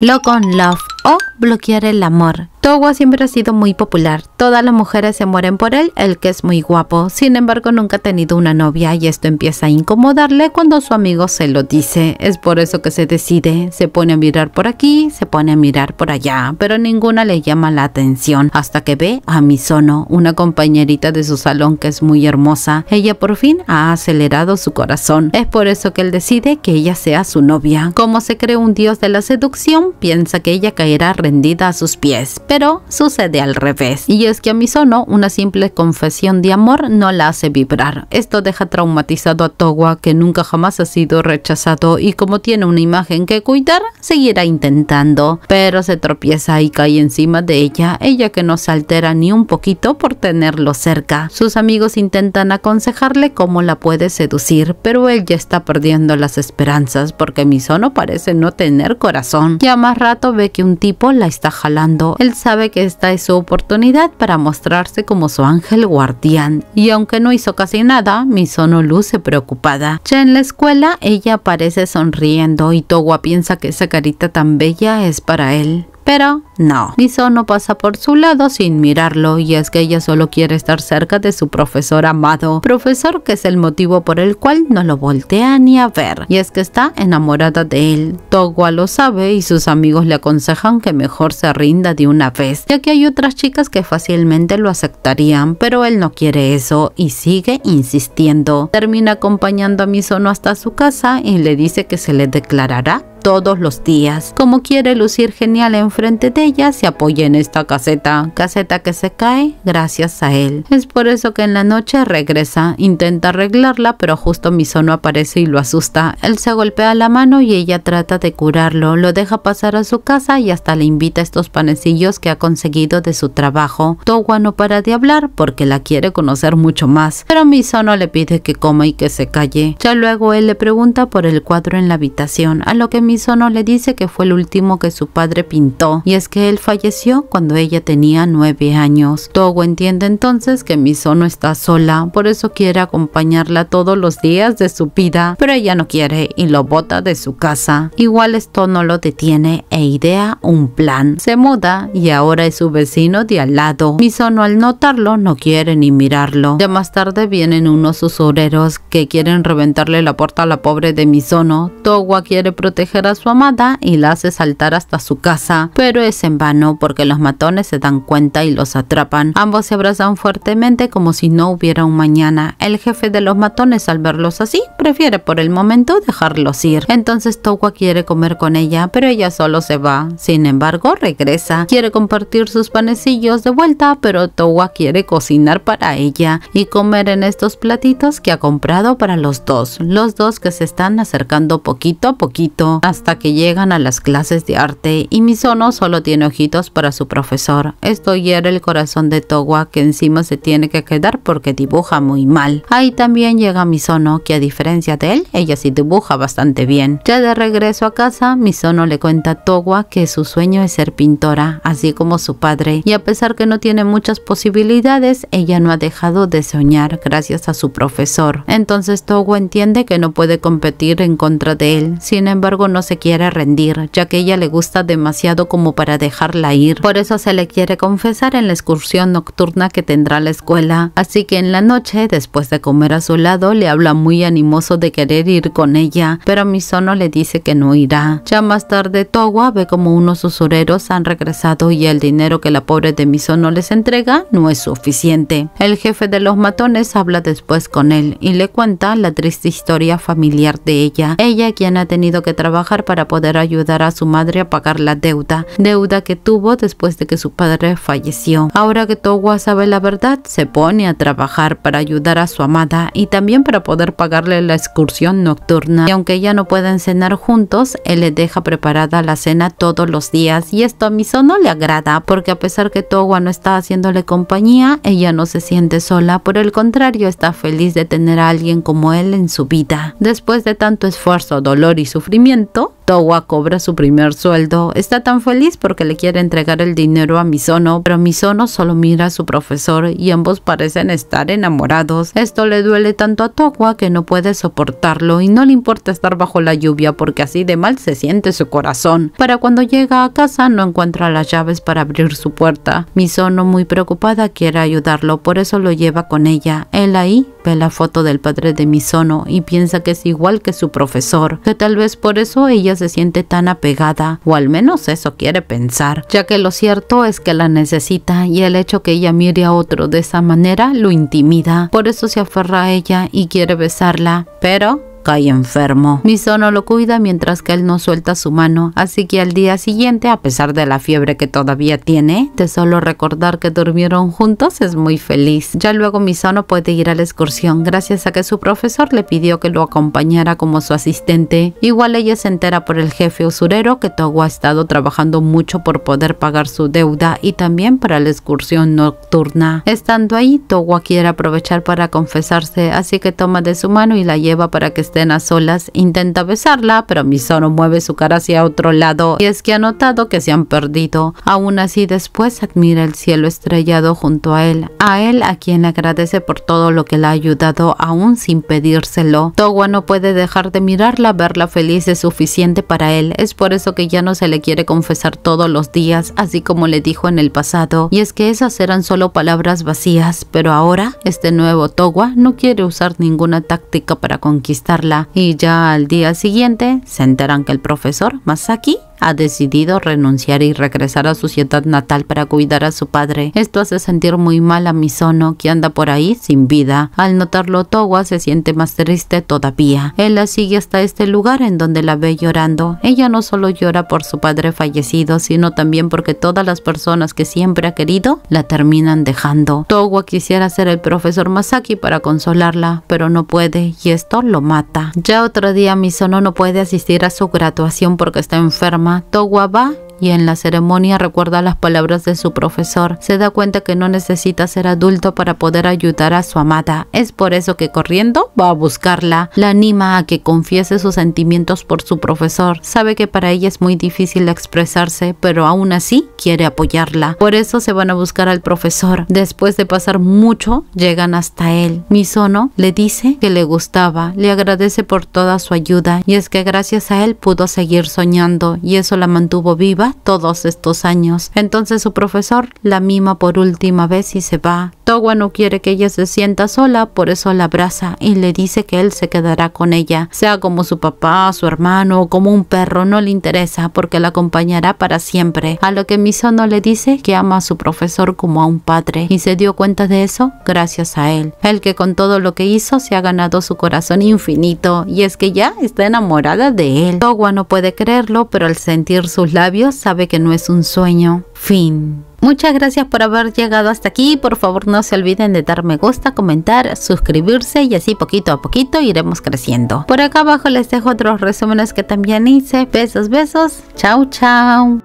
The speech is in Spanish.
Lock on Love o bloquear el amor. Togo siempre ha sido muy popular. Todas las mujeres se mueren por él, el que es muy guapo. Sin embargo, nunca ha tenido una novia y esto empieza a incomodarle cuando su amigo se lo dice. Es por eso que se decide. Se pone a mirar por aquí, se pone a mirar por allá, pero ninguna le llama la atención hasta que ve a Misono, una compañerita de su salón que es muy hermosa. Ella por fin ha acelerado su corazón. Es por eso que él decide que ella sea su novia. Como se cree un dios de la seducción, piensa que ella caerá a sus pies, pero sucede al revés. Y es que a Misono una simple confesión de amor no la hace vibrar. Esto deja traumatizado a Towa que nunca jamás ha sido rechazado y como tiene una imagen que cuidar, seguirá intentando, pero se tropieza y cae encima de ella, ella que no se altera ni un poquito por tenerlo cerca. Sus amigos intentan aconsejarle cómo la puede seducir, pero él ya está perdiendo las esperanzas porque Misono parece no tener corazón. Ya más rato ve que un tipo la está jalando. Él sabe que esta es su oportunidad para mostrarse como su ángel guardián. Y aunque no hizo casi nada, Misono luce preocupada. Ya en la escuela, ella aparece sonriendo y Towa piensa que esa carita tan bella es para él. Pero no, Misono pasa por su lado sin mirarlo y es que ella solo quiere estar cerca de su profesor amado, profesor que es el motivo por el cual no lo voltea ni a ver, y es que está enamorada de él. Togua lo sabe y sus amigos le aconsejan que mejor se rinda de una vez, ya que hay otras chicas que fácilmente lo aceptarían, pero él no quiere eso y sigue insistiendo. Termina acompañando a Misono hasta su casa y le dice que se le declarará todos los días. Como quiere lucir genial enfrente de ella, se apoya en esta caseta, caseta que se cae gracias a él. Es por eso que en la noche regresa, intenta arreglarla, pero justo Misono aparece y lo asusta. Él se golpea la mano y ella trata de curarlo, lo deja pasar a su casa y hasta le invita estos panecillos que ha conseguido de su trabajo. Towa no para de hablar porque la quiere conocer mucho más, pero Misono le pide que coma y que se calle. Ya luego él le pregunta por el cuadro en la habitación, a lo que Misono no le dice que fue el último que su padre pintó y es que él falleció cuando ella tenía nueve años. Togo entiende entonces que Misono está sola, por eso quiere acompañarla todos los días de su vida, pero ella no quiere y lo bota de su casa. Igual esto no lo detiene e idea un plan. Se muda y ahora es su vecino de al lado. Misono al notarlo no quiere ni mirarlo. Ya más tarde vienen unos usureros que quieren reventarle la puerta a la pobre de Misono. Togo quiere proteger a su amada y la hace saltar hasta su casa, pero es en vano porque los matones se dan cuenta y los atrapan. Ambos se abrazan fuertemente como si no hubiera un mañana. El jefe de los matones al verlos así prefiere por el momento dejarlos ir. Entonces Towa quiere comer con ella, pero ella solo se va. Sin embargo, regresa. Quiere compartir sus panecillos de vuelta, pero Towa quiere cocinar para ella y comer en estos platitos que ha comprado para los dos. Los dos que se están acercando poquito a poquito hasta que llegan a las clases de arte y Misono solo tiene ojitos para su profesor. Esto hiera el corazón de Towa que encima se tiene que quedar porque dibuja muy mal. Ahí también llega Misono que a diferencia de él, ella sí dibuja bastante bien. Ya de regreso a casa, Misono le cuenta a Towa que su sueño es ser pintora, así como su padre, y a pesar que no tiene muchas posibilidades, ella no ha dejado de soñar gracias a su profesor. Entonces Towa entiende que no puede competir en contra de él, sin embargo no se quiere rendir, ya que ella le gusta demasiado como para dejarla ir. Por eso se le quiere confesar en la excursión nocturna que tendrá la escuela. Así que en la noche, después de comer a su lado, le habla muy animoso de querer ir con ella, pero Misono le dice que no irá. Ya más tarde, Towa ve como unos usureros han regresado y el dinero que la pobre de Misono les entrega no es suficiente. El jefe de los matones habla después con él y le cuenta la triste historia familiar de ella, ella quien ha tenido que trabajar para poder ayudar a su madre a pagar la deuda, deuda que tuvo después de que su padre falleció. Ahora que Towa sabe la verdad, se pone a trabajar para ayudar a su amada y también para poder pagarle la excursión nocturna. Y aunque ya no pueden cenar juntos, él le deja preparada la cena todos los días y esto a Miso no le agrada porque a pesar que Towa no está haciéndole compañía, ella no se siente sola, por el contrario está feliz de tener a alguien como él en su vida. Después de tanto esfuerzo, dolor y sufrimiento, ¿No? Towa cobra su primer sueldo. Está tan feliz porque le quiere entregar el dinero a Misono, pero Misono solo mira a su profesor y ambos parecen estar enamorados. Esto le duele tanto a Towa que no puede soportarlo y no le importa estar bajo la lluvia porque así de mal se siente su corazón. Para cuando llega a casa no encuentra las llaves para abrir su puerta. Misono muy preocupada quiere ayudarlo, por eso lo lleva con ella. Él ahí ve la foto del padre de Misono y piensa que es igual que su profesor, que tal vez por eso ella se siente tan apegada, o al menos eso quiere pensar, ya que lo cierto es que la necesita y el hecho que ella mire a otro de esa manera lo intimida. Por eso se aferra a ella y quiere besarla, pero y enfermo. Mi lo cuida mientras que él no suelta su mano, así que al día siguiente, a pesar de la fiebre que todavía tiene, de solo recordar que durmieron juntos es muy feliz. Ya luego Misono puede ir a la excursión gracias a que su profesor le pidió que lo acompañara como su asistente. Igual ella se entera por el jefe usurero que Togo ha estado trabajando mucho por poder pagar su deuda y también para la excursión nocturna. Estando ahí, Togo quiere aprovechar para confesarse, así que toma de su mano y la lleva para que esté en a solas. Intenta besarla, pero Misono mueve su cara hacia otro lado y es que ha notado que se han perdido. Aún así después admira el cielo estrellado junto a él, a él a quien le agradece por todo lo que le ha ayudado aún sin pedírselo. Towa no puede dejar de mirarla, verla feliz es suficiente para él, es por eso que ya no se le quiere confesar todos los días, así como le dijo en el pasado, y es que esas eran solo palabras vacías, pero ahora este nuevo Towa no quiere usar ninguna táctica para conquistar y ya al día siguiente se enteran que el profesor Masaki ha decidido renunciar y regresar a su ciudad natal para cuidar a su padre. Esto hace sentir muy mal a Misono, que anda por ahí sin vida. Al notarlo, Towa se siente más triste todavía. Él la sigue hasta este lugar en donde la ve llorando. Ella no solo llora por su padre fallecido, sino también porque todas las personas que siempre ha querido la terminan dejando. Towa quisiera ser el profesor Masaki para consolarla, pero no puede y esto lo mata. Ya otro día Misono no puede asistir a su graduación porque está enferma llama y en la ceremonia recuerda las palabras de su profesor. Se da cuenta que no necesita ser adulto para poder ayudar a su amada. Es por eso que corriendo va a buscarla. La anima a que confiese sus sentimientos por su profesor. Sabe que para ella es muy difícil expresarse, pero aún así quiere apoyarla. Por eso se van a buscar al profesor. Después de pasar mucho, llegan hasta él. Misono le dice que le gustaba, le agradece por toda su ayuda y es que gracias a él pudo seguir soñando y eso la mantuvo viva todos estos años. Entonces su profesor la mima por última vez y se va Togua no quiere que ella se sienta sola, por eso la abraza y le dice que él se quedará con ella, sea como su papá, su hermano o como un perro, no le interesa porque la acompañará para siempre. A lo que Misono le dice que ama a su profesor como a un padre y se dio cuenta de eso gracias a él, el que con todo lo que hizo se ha ganado su corazón infinito y es que ya está enamorada de él. Togua no puede creerlo, pero al sentir sus labios sabe que no es un sueño. Fin. Muchas gracias por haber llegado hasta aquí. Por favor, no se olviden de dar me gusta, comentar, suscribirse y así poquito a poquito iremos creciendo. Por acá abajo les dejo otros resúmenes que también hice. Besos, besos. Chao, chao.